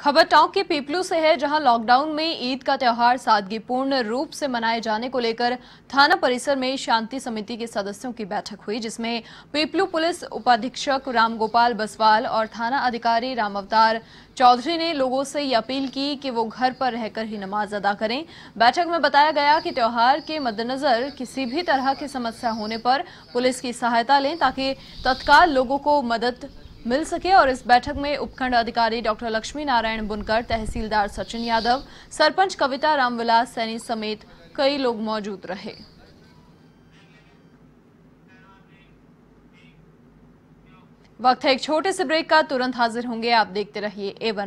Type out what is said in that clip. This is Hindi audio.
खबर टॉक के पीपलू से है जहां लॉकडाउन में ईद का त्यौहार सादगीपूर्ण रूप से मनाए जाने को लेकर थाना परिसर में शांति समिति के सदस्यों की बैठक हुई जिसमें पीपलू पुलिस उपाधीक्षक रामगोपाल बसवाल और थाना अधिकारी राम अवतार चौधरी ने लोगों से ये अपील की कि वो घर पर रहकर ही नमाज अदा करें बैठक में बताया गया कि त्यौहार के मद्देनजर किसी भी तरह की समस्या होने पर पुलिस की सहायता लें ताकि तत्काल लोगों को मदद मिल सके और इस बैठक में उपखंड अधिकारी डॉक्टर लक्ष्मी नारायण बुनकर तहसीलदार सचिन यादव सरपंच कविता रामविलास सैनी समेत कई लोग मौजूद रहे वक्त है एक छोटे से ब्रेक का तुरंत हाजिर होंगे आप देखते रहिए ए